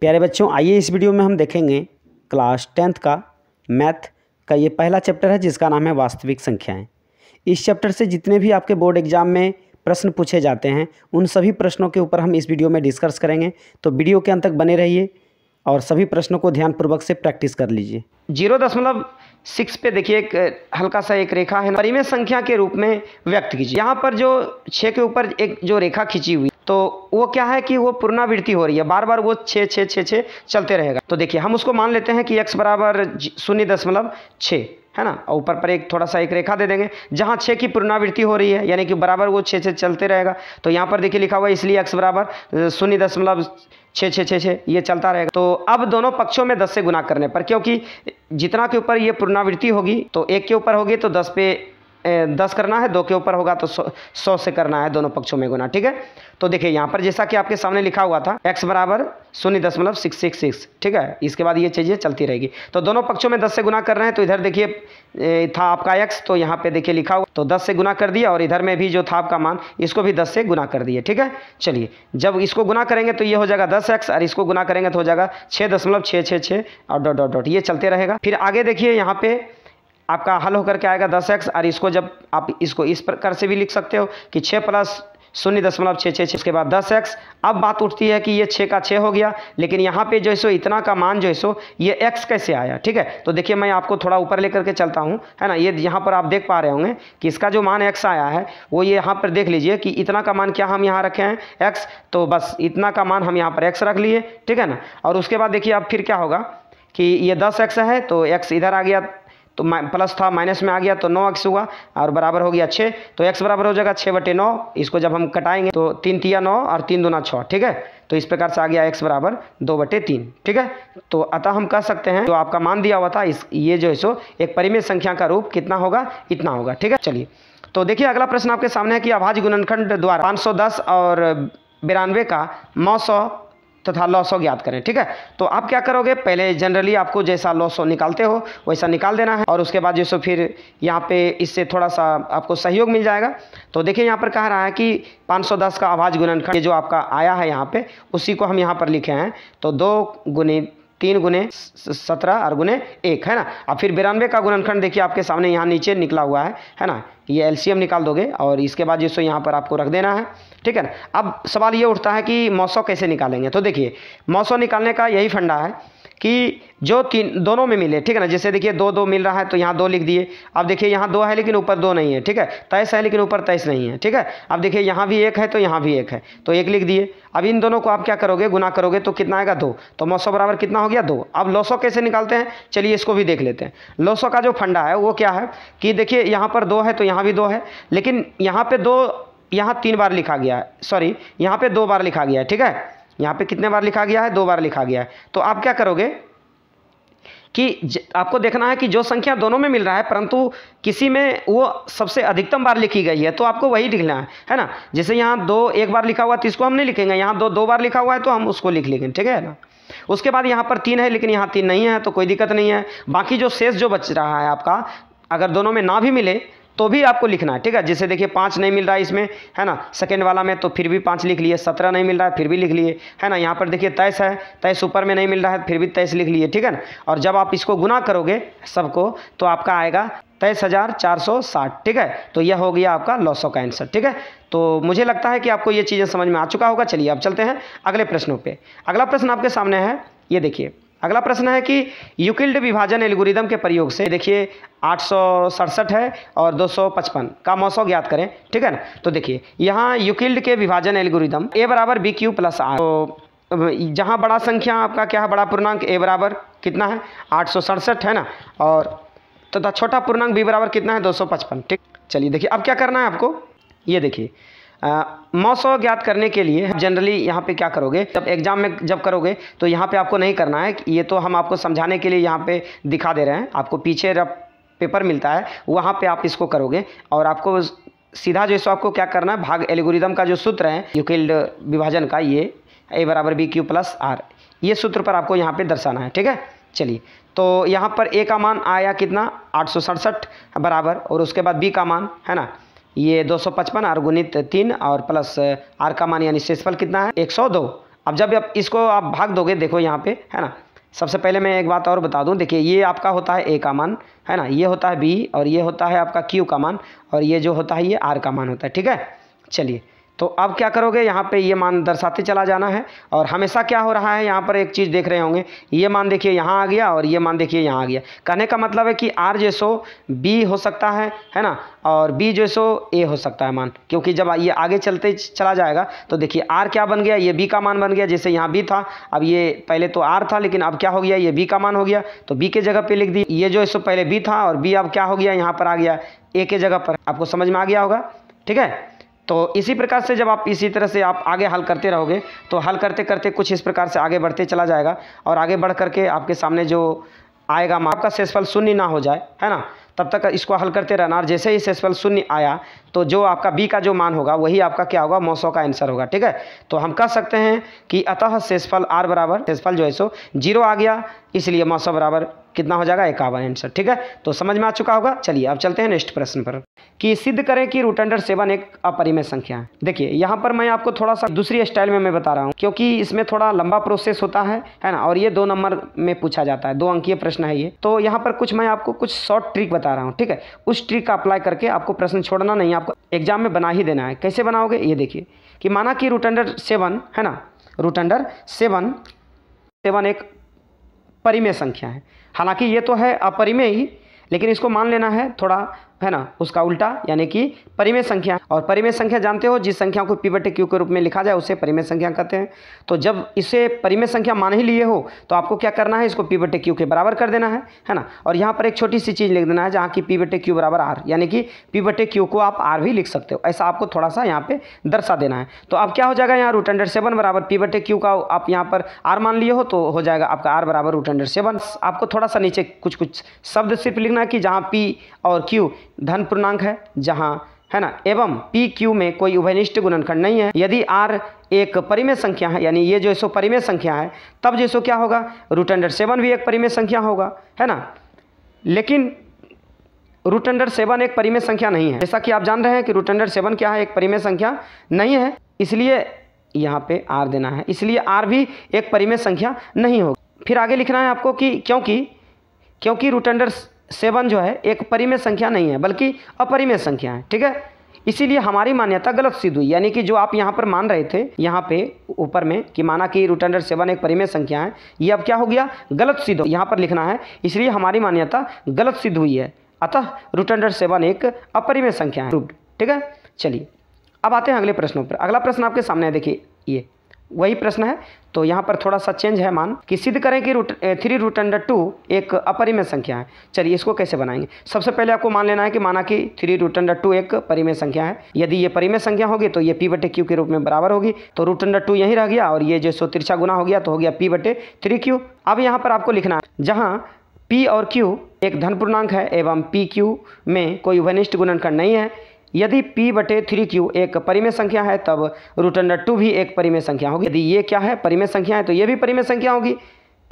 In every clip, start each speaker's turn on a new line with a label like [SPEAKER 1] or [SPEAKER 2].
[SPEAKER 1] प्यारे बच्चों आइए इस वीडियो में हम देखेंगे क्लास टेंथ का मैथ का ये पहला चैप्टर है जिसका नाम है वास्तविक संख्याएं इस चैप्टर से जितने भी आपके बोर्ड एग्जाम में प्रश्न पूछे जाते हैं उन सभी प्रश्नों के ऊपर हम इस वीडियो में डिस्कस करेंगे तो वीडियो के अंत तक बने रहिए और सभी प्रश्नों को ध्यानपूर्वक से प्रैक्टिस कर लीजिए जीरो दशमलव सिक्स पे देखिए एक हल्का सा एक रेखा है परिमेय संख्या के रूप में व्यक्त कीजिए यहाँ पर जो छः के ऊपर एक जो रेखा खींची हुई तो वो क्या है कि वो पुनरावृत्ति हो रही है बार बार वो छः छः छः छः चलते रहेगा तो देखिए हम उसको मान लेते हैं कि एक्स बराबर शून्य दशमलव छः है ना और ऊपर पर एक थोड़ा सा एक रेखा दे देंगे जहाँ छः की पुनरावृत्ति हो रही है यानी कि बराबर वो छः छः चलते रहेगा तो यहाँ पर देखिए लिखा हुआ है इसलिए एक्स बराबर शून्य दशमलव छः छः छः छः ये चलता रहेगा तो अब दोनों पक्षों में दस से गुना करने पर क्योंकि जितना के ऊपर ये पुनरावृत्ति होगी तो एक के ऊपर होगी तो दस पे दस करना है दो के ऊपर होगा तो सौ, सौ से करना है दोनों पक्षों में गुना ठीक है तो देखिए यहाँ पर जैसा कि आपके सामने लिखा हुआ था एक्स बराबर शून्य दशमलव सिक्स सिक्स सिक्स ठीक है इसके बाद ये चीज़ें चलती रहेगी तो दोनों पक्षों में दस से गुना कर रहे हैं तो इधर देखिए था आपका एक्स तो यहाँ पे देखिए लिखा हुआ तो दस से गुना कर दिया और इधर में भी जो था आपका मान इसको भी दस से गुना कर दिया ठीक है चलिए जब इसको गुना करेंगे तो ये हो जाएगा दस एक्स और इसको गुना करेंगे तो हो जाएगा छः दशमलव छः छः छः और डॉट डॉट डॉट ये चलते रहेगा फिर आगे देखिए यहाँ पर आपका हल होकर के आएगा दस एक्स और इसको जब आप इसको इस प्रकार से भी लिख सकते हो कि छः प्लस शून्य दशमलव छः छः छः उसके बाद दस एक्स अब बात उठती है कि ये छः का छः हो गया लेकिन यहाँ पे जो है सो इतना का मान जो है सो ये एक्स कैसे आया ठीक है तो देखिए मैं आपको थोड़ा ऊपर लेकर के चलता हूँ है ना ये यहाँ पर आप देख पा रहे होंगे कि इसका जो मान एक्स आया है वो ये यहाँ पर देख लीजिए कि इतना का मान क्या हम यहाँ रखे हैं एक्स तो बस इतना का मान हम यहाँ पर एक्स रख लिए ठीक है ना और उसके बाद देखिए अब फिर क्या होगा कि ये दस एक्स है तो एक्स इधर आ गया तो प्लस था माइनस में आ गया तो नौ एक्स हुआ और बराबर हो गया छः तो एक्स बराबर हो जाएगा छः बटे नौ इसको जब हम कटाएंगे तो तीन तिया नौ और तीन दूना छः ठीक है तो इस प्रकार से आ गया एक्स बराबर दो बटे तीन ठीक है तो अतः हम कह सकते हैं जो आपका मान दिया हुआ था इस ये जो है सो एक परिमेय संख्या का रूप कितना होगा इतना होगा ठीक है चलिए तो देखिए अगला प्रश्न आपके सामने है कि आभाज गुणनखंड द्वारा दस और बिरानवे का नौ तथा तो लॉस ज्ञात करें ठीक है तो आप क्या करोगे पहले जनरली आपको जैसा लॉसो निकालते हो वैसा निकाल देना है और उसके बाद जो सो फिर यहाँ पे इससे थोड़ा सा आपको सहयोग मिल जाएगा तो देखिए यहाँ पर कह रहा है कि 510 का आवाज गुणनखंड जो आपका आया है यहाँ पे उसी को हम यहाँ पर लिखे हैं तो दो गुने तीन गुने सत्रह और गुने एक है ना अब फिर बिरानवे का गुणनखंड देखिए आपके सामने यहाँ नीचे निकला हुआ है है ना ये एलसीएम निकाल दोगे और इसके बाद जो सो यहाँ पर आपको रख देना है ठीक है ना अब सवाल ये उठता है कि मौसम कैसे निकालेंगे तो देखिए मौसम निकालने का यही फंडा है कि जो तीन दोनों में मिले ठीक है ना जैसे देखिए दो दो मिल रहा है तो यहाँ दो लिख दिए अब देखिए यहाँ दो है लेकिन ऊपर दो नहीं है ठीक है तेईस है लेकिन ऊपर तेईस नहीं है ठीक है अब देखिए यहाँ भी एक है तो यहाँ भी एक है तो एक लिख दिए अब इन दोनों को आप क्या करोगे गुना करोगे तो कितना आएगा दो तो मौसम बराबर कितना हो गया दो अब लोसो कैसे निकालते हैं चलिए इसको भी देख लेते हैं लोसो का जो फंडा है वो क्या है कि देखिए यहाँ पर दो है तो यहाँ भी दो है लेकिन यहाँ पर दो यहाँ तीन बार लिखा गया है सॉरी यहाँ पे दो बार लिखा गया है ठीक है यहाँ पे कितने बार लिखा गया है दो बार लिखा गया है तो आप क्या करोगे कि आपको देखना है कि जो संख्या दोनों में मिल रहा है परंतु किसी में वो सबसे अधिकतम बार लिखी गई है तो आपको वही लिखना है है ना जैसे यहाँ दो एक बार लिखा हुआ है तो इसको हम नहीं लिखेंगे यहाँ दो दो बार लिखा हुआ है तो हम उसको लिख लेंगे ठीक है ना उसके बाद यहाँ पर तीन है लेकिन यहाँ तीन नहीं है तो कोई दिक्कत नहीं है बाकी जो शेष जो बच रहा है आपका अगर दोनों में ना भी मिले तो भी आपको लिखना है ठीक है जैसे देखिए पाँच नहीं मिल रहा है इसमें है ना सेकेंड वाला में तो फिर भी पाँच लिख लिए सत्रह नहीं मिल रहा है फिर भी लिख लिए है ना यहाँ पर देखिए तेईस है तेईस ऊपर में नहीं मिल रहा है फिर भी तेईस लिख लिए ठीक है ना और जब आप इसको गुना करोगे सबको तो आपका आएगा तेईस हज़ार चार सौ साठ ठीक है तो यह हो गया आपका लॉसो का आंसर ठीक है तो मुझे लगता है कि आपको ये चीज़ें समझ में आ चुका होगा चलिए अब चलते हैं अगले प्रश्नों पे अगला प्रश्न आपके सामने है ये देखिए अगला प्रश्न है कि यूकिल्ड विभाजन एल्गोरिदम के प्रयोग से देखिए आठ है और 255 का मौसौ ज्ञात करें ठीक है ना तो देखिए यहाँ यूकिल्ड के विभाजन एल्गोरिदम ए बराबर बी क्यू प्लस आर तो जहाँ बड़ा संख्या आपका क्या है बड़ा पूर्णांक ए बराबर कितना है आठ है ना और तथा तो छोटा पूर्णांक बी बराबर कितना है दो ठीक चलिए देखिए अब क्या करना है आपको ये देखिए नौ सौ ज्ञात करने के लिए जनरली यहाँ पे क्या करोगे जब एग्ज़ाम में जब करोगे तो यहाँ पे आपको नहीं करना है ये तो हम आपको समझाने के लिए यहाँ पे दिखा दे रहे हैं आपको पीछे जब पेपर मिलता है वहाँ पे आप इसको करोगे और आपको सीधा जो है आपको क्या करना है भाग एलिगोरिदम का जो सूत्र है यूकिल्ड विभाजन का ये ए बराबर बी क्यू प्लस आर ये सूत्र पर आपको यहाँ पर दर्शाना है ठीक है चलिए तो यहाँ पर ए का मान आया कितना आठ बराबर और उसके बाद बी का मान है ना ये 255 और गुणित तीन और प्लस आर का मान यानी शेषफल कितना है 102 अब जब आप इसको आप भाग दोगे देखो यहाँ पे है ना सबसे पहले मैं एक बात और बता दूँ देखिए ये आपका होता है ए का मान है ना ये होता है बी और ये होता है आपका क्यू का मान और ये जो होता है ये आर का मान होता है ठीक है चलिए तो अब क्या करोगे यहाँ पे ये मान दर्शाते चला जाना है और हमेशा क्या हो रहा है यहाँ पर एक चीज़ देख रहे होंगे ये मान देखिए यहाँ आ गया और ये मान देखिए यहाँ आ गया कहने का मतलब है कि आर जो सो बी हो सकता है है ना और बी जो सो ए हो सकता है मान क्योंकि जब ये आगे चलते चला जाएगा तो देखिए आर क्या बन गया ये बी का मान बन गया जैसे यहाँ बी था अब ये पहले तो आर था लेकिन अब क्या हो गया ये बी का मान हो गया तो बी के जगह पर लिख दी ये जो सो पहले बी था और बी अब क्या हो गया यहाँ पर आ गया ए के जगह पर आपको समझ में आ गया होगा ठीक है तो इसी प्रकार से जब आप इसी तरह से आप आगे हल करते रहोगे तो हल करते करते कुछ इस प्रकार से आगे बढ़ते चला जाएगा और आगे बढ़ करके आपके सामने जो आएगा आपका सेसफल शून्य ना हो जाए है ना तब तक इसको हल करते रहना और जैसे ही सेसफल शून्य आया तो जो आपका बी का जो मान होगा वही आपका क्या होगा मौसम का आंसर होगा ठीक है तो हम कह सकते हैं कि अतः सेसफल आर बराबर सेसफल जो है सो जीरो आ गया इसलिए मौसम बराबर कितना हो जाएगा इक्यावन आंसर ठीक है तो समझ में आ चुका होगा चलिए अब चलते हैं नेक्स्ट प्रश्न पर कि सिद्ध करें कि रूट अंडर सेवन एक अपरिमय संख्या है देखिए यहाँ पर मैं आपको थोड़ा सा दूसरी स्टाइल में मैं बता रहा हूँ क्योंकि इसमें थोड़ा लंबा प्रोसेस होता है है ना और ये दो नंबर में पूछा जाता है दो अंकीय प्रश्न है ये तो यहाँ पर कुछ मैं आपको कुछ शॉर्ट ट्रिक बता रहा हूँ ठीक है उस ट्रिक का अप्लाई करके आपको प्रश्न छोड़ना नहीं आपको एग्जाम में बना ही देना है कैसे बनाओगे ये देखिए कि माना कि रूट अंडर सेवन है ना रूट अंडर सेवन सेवन एक परिमेय संख्या है हालांकि ये तो है अपरिमेय ही लेकिन इसको मान लेना है थोड़ा है ना उसका उल्टा यानी कि परिमेय संख्या और परिमेय संख्या जानते हो जिस संख्या को पी बटे क्यू के रूप में लिखा जाए उसे परिमेय संख्या कहते हैं तो जब इसे परिमेय संख्या मान ही लिए हो तो आपको क्या करना है इसको पी बटे क्यू के बराबर कर देना है है ना और यहाँ पर एक छोटी सी चीज़ लिख देना है जहाँ की पी बटे क्यू बराबर आर यानी कि पी बटे क्यू को आप आर भी लिख सकते हो ऐसा आपको थोड़ा सा यहाँ पर दर्शा देना है तो अब क्या हो जाएगा यहाँ रूट अंडर सेवन बराबर पी बटे क्यू का आप यहाँ पर आर मान लिए हो तो हो जाएगा आपका आर बराबर रूट अंडर सेवन आपको थोड़ा सा नीचे कुछ कुछ शब्द सिर्फ लिखना है कि जहाँ पी और क्यू धन पूर्णांक है जहाँ है ना एवं पी क्यू में कोई उभयनिष्ठ गुणनखंड नहीं है यदि आर एक परिमेय संख्या है यानी ये जो सो परिमेय संख्या है तब जो सो क्या होगा रूट अंडर सेवन भी एक परिमेय संख्या होगा है ना लेकिन रूट अंडर सेवन एक परिमेय संख्या नहीं है जैसा कि आप जान रहे हैं कि रूट अंडर सेवन क्या है एक परिमेय संख्या नहीं है इसलिए यहाँ पे आर देना है इसलिए आर भी एक परिमेय संख्या नहीं होगी फिर आगे लिखना है आपको कि क्योंकि क्योंकि रूट अंडर सेवन जो है एक परिमेय संख्या नहीं है बल्कि अपरिमेय संख्या है ठीक है इसीलिए हमारी मान्यता गलत सिद्ध हुई यानी कि जो आप यहाँ पर मान रहे थे यहाँ पे ऊपर में कि माना कि रूट अंडर सेवन एक परिमेय संख्या है ये अब क्या हो गया गलत सिद्ध यहाँ पर लिखना है इसलिए हमारी मान्यता गलत सिद्ध हुई है अतः रूट अंडर सेवन एक अपरिमेय संख्या है ठीक है चलिए अब आते हैं अगले प्रश्नों पर अगला प्रश्न आपके सामने है देखिए ये वही प्रश्न है तो यहाँ पर थोड़ा सा चेंज है मान कि सिद्ध करें कि root three root under two एक अपरिमेय संख्या है चलिए इसको कैसे बनाएंगे सबसे पहले आपको मान लेना है कि माना कि थ्री रूट अंडर टू एक परिमेय संख्या है यदि ये परिमेय संख्या होगी तो ये पी बटे क्यू के रूप में बराबर होगी तो रूट अंडर टू यहीं रह गया और ये जो सो तिरछा गुना हो गया तो हो गया पी बटे थ्री क्यू अब यहाँ पर आपको लिखना है जहाँ पी और क्यू एक धन पूर्णांक है एवं पी क्यू में कोई वनिष्ठ गुणनखंड नहीं है यदि p बटे थ्री क्यू एक परिमेय संख्या है तब रूट अंडर टू भी एक परिमेय संख्या होगी यदि ये क्या है परिमेय संख्या है तो ये भी परिमेय संख्या होगी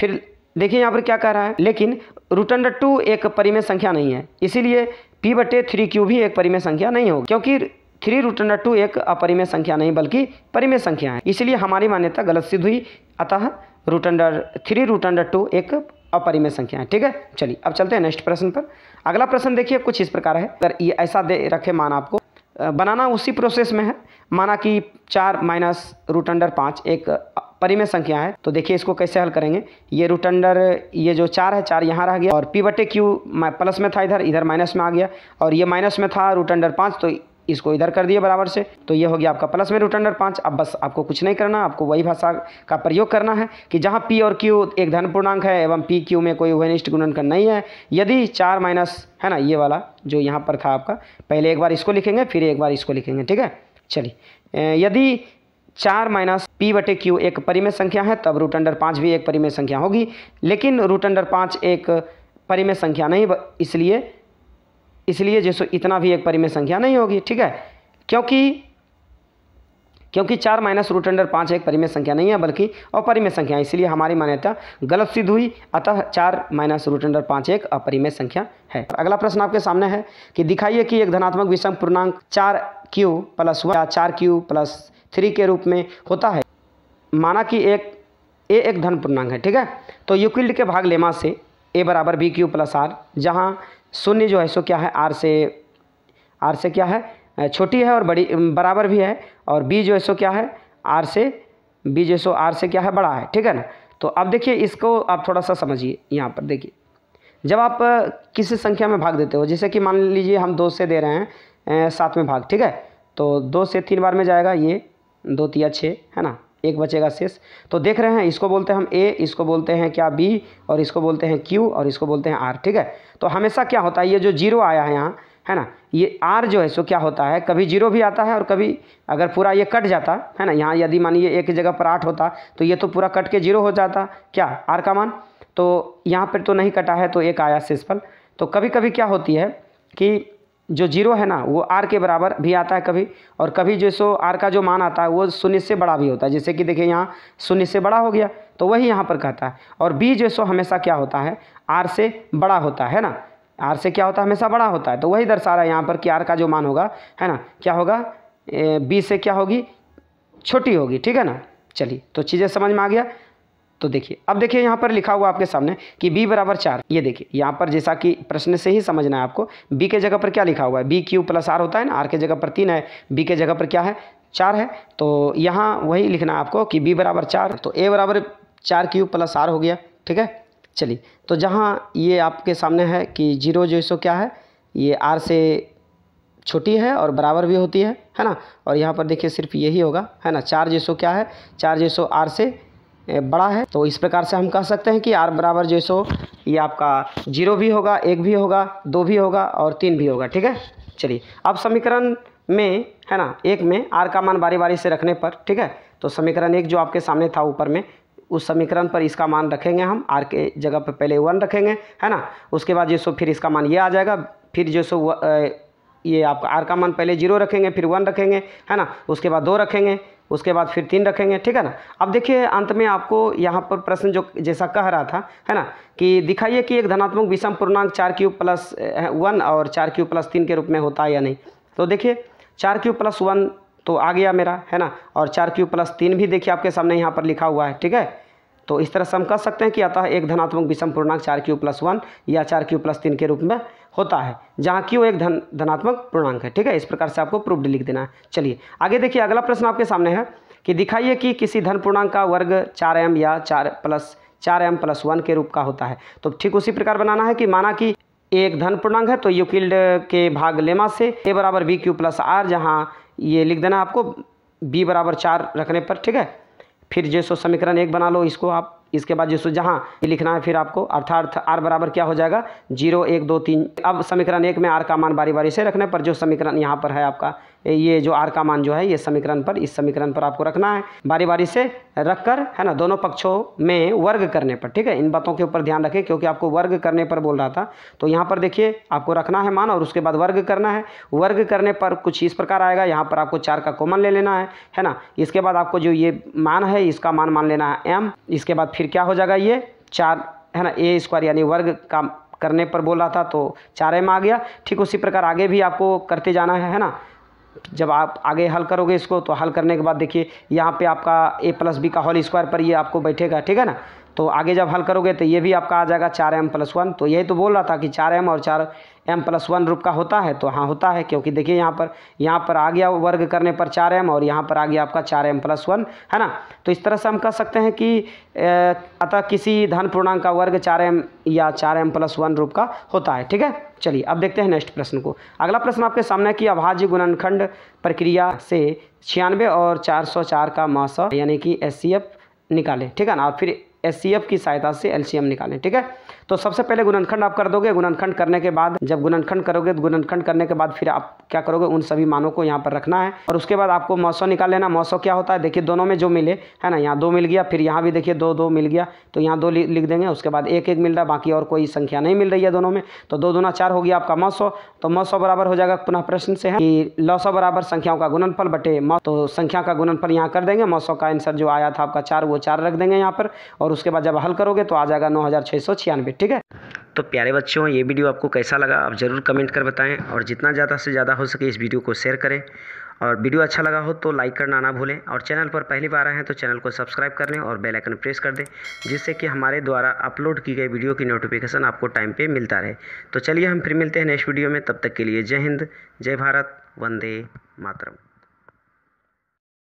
[SPEAKER 1] फिर देखिए यहाँ पर क्या कह रहा है लेकिन रूट अंडर टू एक परिमेय संख्या नहीं है इसीलिए p बटे थ्री क्यू भी एक परिमेय संख्या नहीं होगी क्योंकि थ्री रूट अंडर टू एक अपरिमेय संख्या नहीं बल्कि परिमेय संख्या है इसलिए हमारी मान्यता गलत सिद्ध हुई अतः root under three root under two एक अपरिमेय संख्या है ठीक है चलिए अब चलते हैं नेक्स्ट प्रश्न पर अगला प्रश्न देखिए कुछ इस प्रकार है अगर ये ऐसा दे रखे मान आपको बनाना उसी प्रोसेस में है माना कि चार माइनस रूट अंडर पाँच एक परिमेय संख्या है तो देखिए इसको कैसे हल करेंगे ये रूट अंडर ये जो चार है चार यहाँ रह गया और पी बटे क्यू प्लस में था इधर इधर माइनस में आ गया और ये माइनस में था रूट अंडर पाँच तो इसको इधर कर दिए बराबर से तो ये हो गया आपका प्लस में रूट अंडर पाँच अब बस आपको कुछ नहीं करना आपको वही भाषा का प्रयोग करना है कि जहाँ पी और क्यू एक धन पूर्णांक है एवं पी क्यू में कोई वनिष्ठ गुणनखंड नहीं है यदि चार माइनस है ना ये वाला जो यहाँ पर था आपका पहले एक बार इसको लिखेंगे फिर एक बार इसको लिखेंगे ठीक है चलिए यदि चार माइनस पी बटे क्यू एक परिमेय संख्या है तब रूट अंडर पाँच भी एक परिमेय संख्या होगी लेकिन रूट अंडर पाँच एक परिमेय संख्या नहीं इसलिए इसलिए जैसो इतना भी एक परिमेय संख्या नहीं होगी ठीक है क्योंकि क्योंकि चार माइनस रूट अंडर पाँच एक परिमेय संख्या नहीं है बल्कि अपरिमेय संख्या है इसलिए हमारी मान्यता गलत सिद्ध हुई अतः चार माइनस रूट अंडर पाँच एक अपरिमेय संख्या है अगला प्रश्न आपके सामने है कि दिखाइए कि एक धनात्मक विषम पूर्णांक चार क्यू प्लस वन चार क्यू प्लस थ्री के रूप में होता है माना कि एक ए एक धन पूर्णांक है ठीक है तो यूक्लिड के भाग लेमा से ए बराबर बी क्यू प्लस आर जहाँ शून्य जो है सो क्या है आर से आर से क्या है छोटी है और बड़ी बराबर भी है और बी जो है सो क्या है आर से बी जो है सो आर से क्या है बड़ा है ठीक है ना तो अब देखिए इसको आप थोड़ा सा समझिए यहाँ पर देखिए जब आप किसी संख्या में भाग देते हो जैसे कि मान लीजिए हम दो से दे रहे हैं सात में भाग ठीक है तो दो से तीन बार में जाएगा ये दो तिया छः है ना एक बचेगा शेष तो देख रहे हैं इसको बोलते हैं हम ए इसको बोलते हैं क्या बी और इसको बोलते हैं क्यू और इसको बोलते हैं आर ठीक है तो हमेशा क्या होता है ये जो जीरो आया है यहाँ है ना ये आर जो है सो क्या होता है कभी जीरो भी आता है और कभी अगर पूरा ये कट जाता है ना यहाँ यदि मानिए एक जगह पर आठ होता तो ये तो पूरा कट के जीरो हो जाता क्या आर का मान तो यहाँ पर तो नहीं कटा है तो एक आया शेषफल तो कभी कभी क्या होती है कि जो जीरो है ना वो आर के बराबर भी आता है कभी और कभी जो सो आर का जो मान आता है वो शून्य से बड़ा भी होता है जैसे कि देखिए यहाँ शून्य से बड़ा हो गया तो वही यहाँ पर कहता है और बी जो सो हमेशा क्या होता है आर से बड़ा होता है ना आर से क्या होता है हमेशा बड़ा होता है तो वही दर्शा रहा है यहाँ पर कि आर का जो मान होगा है ना क्या होगा बी से क्या होगी छोटी होगी ठीक है ना चलिए तो चीज़ें समझ में आ गया तो देखिए अब देखिए यहाँ पर लिखा हुआ आपके सामने कि b बराबर चार ये देखिए यहाँ पर जैसा कि प्रश्न से ही समझना है आपको b के जगह पर क्या लिखा हुआ है बी क्यू प्लस आर होता है ना r के जगह पर तीन है b के जगह पर क्या है चार है तो यहाँ वही लिखना है आपको कि b बराबर चार तो a बराबर चार क्यू प्लस आर हो गया ठीक है चलिए तो जहाँ ये आपके सामने है कि जीरो जो सो क्या है ये आर से छोटी है और बराबर भी होती है है ना और यहाँ पर देखिए सिर्फ यही होगा है ना चार जैसो क्या है चार जैसो आर से बड़ा है तो इस प्रकार से हम कह सकते हैं कि आर बराबर जो सो ये आपका जीरो भी होगा एक भी होगा दो भी होगा और तीन भी होगा ठीक है चलिए अब समीकरण में है ना एक में आर का मान बारी बारी से रखने पर ठीक है तो समीकरण एक जो आपके सामने था ऊपर में उस समीकरण पर इसका मान रखेंगे हम आर के जगह पर पहले वन रखेंगे है ना उसके बाद जो सो फिर इसका मान ये आ जाएगा फिर जो सो ये आपका आर का मान पहले जीरो रखेंगे फिर वन रखेंगे है ना उसके बाद दो रखेंगे उसके बाद फिर तीन रखेंगे ठीक है ना अब देखिए अंत में आपको यहाँ पर प्रश्न जो जैसा कह रहा था है ना कि दिखाइए कि एक धनात्मक विषम पूर्णांक चार क्यू प्लस वन और चार क्यू प्लस तीन के रूप में होता है या नहीं तो देखिए चार क्यू प्लस वन तो आ गया मेरा है ना और चार क्यू प्लस तीन भी देखिए आपके सामने यहाँ पर लिखा हुआ है ठीक है तो इस तरह से हम कह सकते हैं कि अतः एक धनात्मक विषम पूर्णांक चार क्यू प्लस वन या चार क्यू प्लस तीन के रूप में होता है जहाँ की वो एक धन धनात्मक पूर्णांक है ठीक है इस प्रकार से आपको प्रूफ लिख देना है चलिए आगे देखिए अगला प्रश्न आपके सामने है कि दिखाइए कि किसी धन पूर्णांक का वर्ग चार एम या चार प्लस चार एम प्लस वन के रूप का होता है तो ठीक उसी प्रकार बनाना है कि माना कि एक धन पूर्णांक है तो यूकिल्ड के भाग लेमा से ए बराबर बी क्यू प्लस आर जहाँ ये लिख देना आपको बी बराबर चार रखने पर ठीक है फिर जैसो समीकरण एक बना लो इसको आप इसके बाद जिसको जहाँ लिखना है फिर आपको अर्थार्थ आर बराबर क्या हो जाएगा जीरो एक दो तीन अब समीकरण एक में आर का मान बारी बारी से रखने पर जो समीकरण यहाँ पर है आपका ये जो आर का मान जो है ये समीकरण पर इस समीकरण पर आपको रखना है बारी बारी से रख कर है ना दोनों पक्षों में वर्ग करने पर ठीक है इन बातों के ऊपर ध्यान रखें क्योंकि आपको वर्ग करने पर बोल रहा था तो यहाँ पर देखिए आपको रखना है मान और उसके बाद वर्ग करना है वर्ग करने पर कुछ इस प्रकार आएगा यहाँ पर आपको चार का कॉमन ले लेना है है ना इसके बाद आपको जो ये मान है इसका मान मान लेना है एम इसके बाद फिर क्या हो जाएगा ये चार है ना ए स्क्वायर यानी वर्ग का करने पर बोल रहा था तो चार एम आ गया ठीक उसी प्रकार आगे भी आपको करते जाना है है ना जब आप आगे हल करोगे इसको तो हल करने के बाद देखिए यहाँ पे आपका ए प्लस बी का होल स्क्वायर पर ये आपको बैठेगा ठीक है ना तो आगे जब हल करोगे तो ये भी आपका आ जाएगा चार एम प्लस वन तो यही तो बोल रहा था कि चार एम और चार एम प्लस वन रूप का होता है तो हाँ होता है क्योंकि देखिए यहाँ पर यहाँ पर आ गया वर्ग करने पर चार एम और यहाँ पर आ गया आपका चार एम प्लस वन है ना तो इस तरह से हम कह सकते हैं कि अतः किसी धन पूर्णांक का वर्ग चार एम या चार एम प्लस वन रूप का होता है ठीक है चलिए अब देखते हैं नेक्स्ट प्रश्न को अगला प्रश्न आपके सामने कि अभाज्य गुणनखंड प्रक्रिया से छियानवे और चार सौ चार का मास यानी कि एस निकालें ठीक है ना और फिर एस की सहायता से एलसीएम निकालें ठीक है तो सबसे पहले गुणनखंड आप कर दोगे गुणनखंड करने के बाद जब गुणनखंड करोगे तो गुणनखंड करने के बाद फिर आप क्या करोगे उन सभी मानों को यहाँ पर रखना है और उसके बाद आपको मौसम निकाल लेना मौसम क्या होता है देखिए दोनों में जो मिले है ना यहाँ दो मिल गया फिर यहाँ भी देखिए दो दो मिल गया तो यहाँ दो लिख देंगे उसके बाद एक एक मिल रहा बाकी और कोई संख्या नहीं मिल रही है दोनों में तो दो दोना चार हो गया आपका मौसौ तो मौसौ बराबर हो जाएगा पुनः प्रश्न से है कि लौसौ बराबर संख्याओं का गुणनफल बटे मौ तो संख्या का गुणनफल यहाँ कर देंगे मौसौ का आंसर जो आया था आपका चार वो चार रख देंगे यहाँ पर और और उसके बाद जब हल करोगे तो आ जाएगा नौ हज़ार छः सौ छियानवे ठीक है तो प्यारे बच्चों ये वीडियो आपको कैसा लगा आप ज़रूर कमेंट कर बताएं और जितना ज़्यादा से ज़्यादा हो सके इस वीडियो को शेयर करें और वीडियो अच्छा लगा हो तो लाइक करना ना भूलें और चैनल पर पहली बार आए हैं तो चैनल को सब्सक्राइब कर लें और बेल आइकन प्रेस कर दें जिससे कि हमारे द्वारा अपलोड की गई वीडियो की नोटिफिकेशन आपको टाइम पे मिलता रहे तो चलिए हम फिर मिलते हैं नेक्स्ट वीडियो में तब तक के लिए जय हिंद जय भारत वंदे मातरम